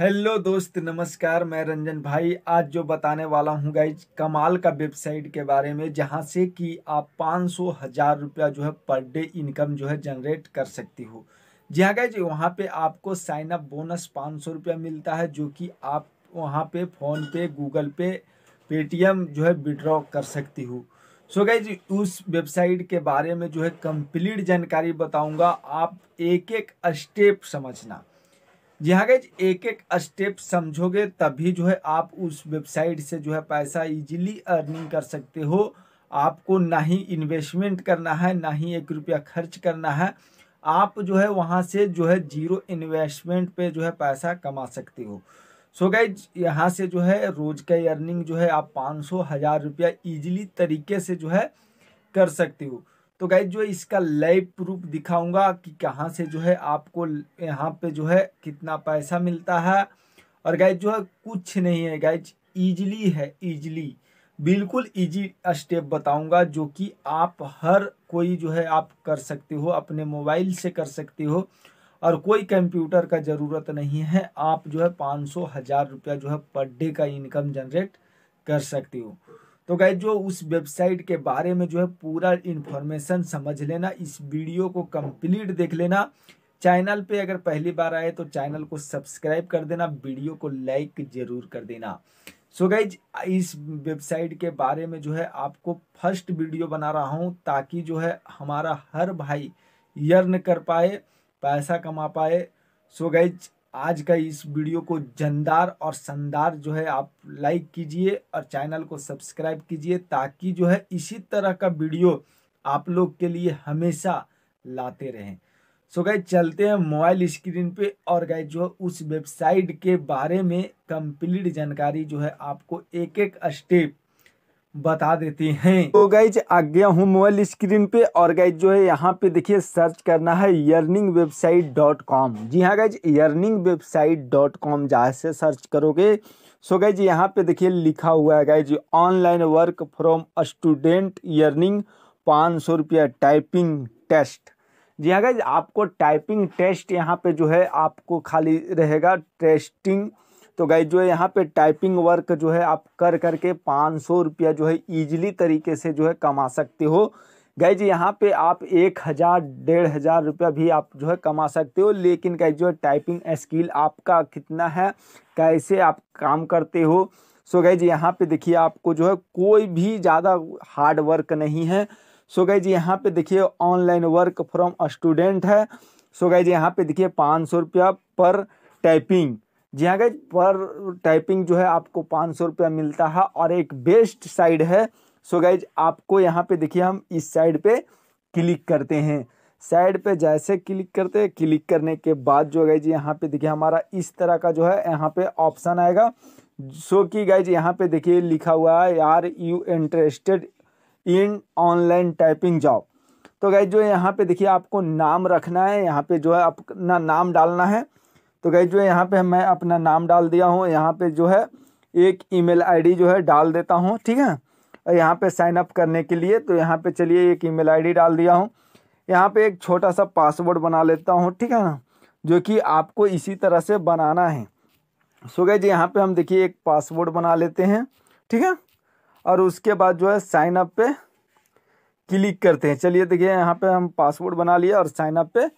hello दोस्त नमस्कार मैं रंजन भाई आज जो बताने वाला हूँ गाइज कमाल का वेबसाइट के बारे में जहाँ से कि आप पाँच सौ हज़ार रुपया जो है पर डे इनकम जो है जनरेट कर सकती हो जी हाँ गाइज वहाँ पे आपको साइन अप बोनस पाँच सौ रुपया मिलता है जो कि आप वहाँ पे फ़ोन पे गूगल पे पेटीएम जो है विड्रॉ कर सकती हो सो so गाइज उस वेबसाइट के बारे में जो है कम्प्लीट जानकारी बताऊँगा आप एक एक स्टेप समझना जी हाँ गई एक एक स्टेप समझोगे तभी जो है आप उस वेबसाइट से जो है पैसा इजीली अर्निंग कर सकते हो आपको ना ही इन्वेस्टमेंट करना है ना ही एक रुपया खर्च करना है आप जो है वहाँ से जो है जीरो इन्वेस्टमेंट पे जो है पैसा कमा सकते हो सो so यहाँ से जो है रोज का अर्निंग जो है आप पाँच सौ हज़ार रुपया ईजिली तरीके से जो है कर सकते हो तो गाइज जो है इसका लाइव प्रूफ दिखाऊंगा कि कहाँ से जो है आपको यहाँ पे जो है कितना पैसा मिलता है और गाइज जो है कुछ नहीं है गाइज ईजली है ईजली बिल्कुल इजी स्टेप बताऊंगा जो कि आप हर कोई जो है आप कर सकते हो अपने मोबाइल से कर सकते हो और कोई कंप्यूटर का ज़रूरत नहीं है आप जो है पाँच सौ हज़ार रुपया जो है पर डे का इनकम जनरेट कर सकते हो तो गए जो उस वेबसाइट के बारे में जो है पूरा इन्फॉर्मेशन समझ लेना इस वीडियो को कंप्लीट देख लेना चैनल पे अगर पहली बार आए तो चैनल को सब्सक्राइब कर देना वीडियो को लाइक जरूर कर देना सो so गाइज इस वेबसाइट के बारे में जो है आपको फर्स्ट वीडियो बना रहा हूँ ताकि जो है हमारा हर भाई यर्न कर पाए पैसा कमा पाए सो so गाइज आज का इस वीडियो को जनदार और शानदार जो है आप लाइक कीजिए और चैनल को सब्सक्राइब कीजिए ताकि जो है इसी तरह का वीडियो आप लोग के लिए हमेशा लाते रहें सो so चलते हैं मोबाइल स्क्रीन पे और गए जो है उस वेबसाइट के बारे में कंप्लीट जानकारी जो है आपको एक एक स्टेप बता देती हैं तो गाइज आ गया हूँ मोबाइल स्क्रीन पे और गाइज जो है यहाँ पे देखिए सर्च करना है यर्निंग वेबसाइट डॉट कॉम जी हाँ guys earning website dot com जहाँ से सर्च करोगे सो गाइज यहाँ पे देखिए लिखा हुआ है guys online work from student earning पाँच सौ रुपया टाइपिंग टेस्ट जी हाँ गाइज आपको टाइपिंग टेस्ट यहाँ पे जो है आपको खाली रहेगा टेस्टिंग तो गाइज जो है यहाँ पे टाइपिंग वर्क जो है आप कर करके पाँच सौ रुपया जो है ईजिली तरीके से जो है कमा सकते हो गाइज यहाँ पे आप एक हज़ार डेढ़ हज़ार रुपया भी आप जो है कमा सकते हो लेकिन गाइज जो है टाइपिंग स्किल आपका कितना है कैसे आप काम करते हो सो गाइज यहाँ पे देखिए आपको जो है कोई भी ज़्यादा हार्ड वर्क नहीं है सो गाइज यहाँ पे देखिए ऑनलाइन वर्क फ्रॉम स्टूडेंट है सो गाइज यहाँ पे देखिए पाँच सौ रुपया पर टाइपिंग जी हाँ गाइज पर टाइपिंग जो है आपको पाँच सौ रुपया मिलता है और एक बेस्ट साइड है सो गाइज आपको यहाँ पे देखिए हम इस साइड पे क्लिक करते हैं साइड पे जैसे क्लिक करते हैं क्लिक करने के बाद जो गाइज यहाँ पे देखिए हमारा इस तरह का जो है यहाँ पे ऑप्शन आएगा सो कि गाइज यहाँ पे देखिए लिखा हुआ है are you interested in online typing job तो गाइज जो यहाँ पे देखिए आपको नाम रखना है यहाँ पे जो है अपना नाम डालना है तो गई जो यहाँ पे मैं अपना नाम डाल दिया हूँ यहाँ पे जो है एक ईमेल आईडी जो है डाल देता हूँ ठीक है और यहाँ पे साइन अप करने के लिए तो यहाँ पे चलिए एक ईमेल आईडी डाल दिया हूँ यहाँ पे एक छोटा सा पासवर्ड बना लेता हूँ ठीक है ना जो कि आपको इसी तरह से बनाना है सो गए जी यहाँ पर हम देखिए एक पासवर्ड बना लेते हैं ठीक है और उसके बाद जो है साइन अप पे क्लिक करते हैं चलिए देखिए यहाँ पे हम पासवर्ड बना लिए और साइन अप पे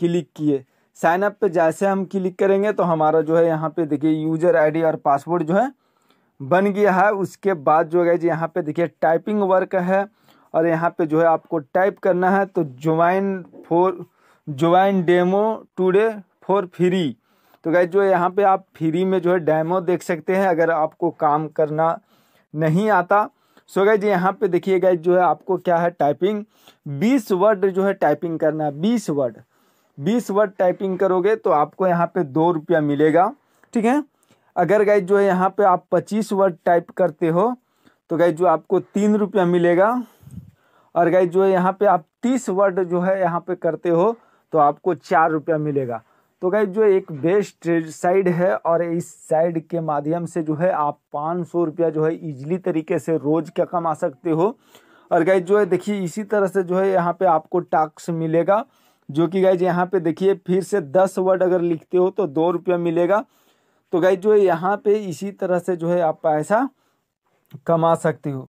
क्लिक किए साइनअप पे जैसे हम क्लिक करेंगे तो हमारा जो है यहाँ पे देखिए यूजर आईडी और पासवर्ड जो है बन गया है उसके बाद जो है यहाँ पे देखिए टाइपिंग वर्क है और यहाँ पे जो है आपको टाइप करना है तो join for join demo today for free तो गए जो है यहाँ पर आप फ्री में जो है डेमो देख सकते हैं अगर आपको काम करना नहीं आता सो गए जी यहाँ पे देखिए गए जो है आपको क्या है टाइपिंग बीस वर्ड जो है टाइपिंग करना है बीस वर्ड बीस वर्ड टाइपिंग करोगे तो आपको यहाँ पे दो रुपया मिलेगा ठीक है अगर गाइज जो है यहाँ पे आप पच्चीस वर्ड टाइप करते हो तो गाइज जो आपको तीन रुपया मिलेगा और गाइज जो है यहाँ पे आप तीस वर्ड जो है यहाँ पे करते हो तो आपको चार रुपया मिलेगा तो गाइज जो एक बेस्ट साइड है और इस साइड के माध्यम से जो है आप पाँच सौ रुपया जो है इजली तरीके से रोज़ का कमा सकते हो और गाइज जो है देखिए इसी तरह से जो है यहाँ पे आपको टास्क मिलेगा जो कि गाइज यहाँ पे देखिए फिर से दस वर्ड अगर लिखते हो तो दो रुपया मिलेगा तो गाइज जो है यहाँ पे इसी तरह से जो है आप पैसा कमा सकते हो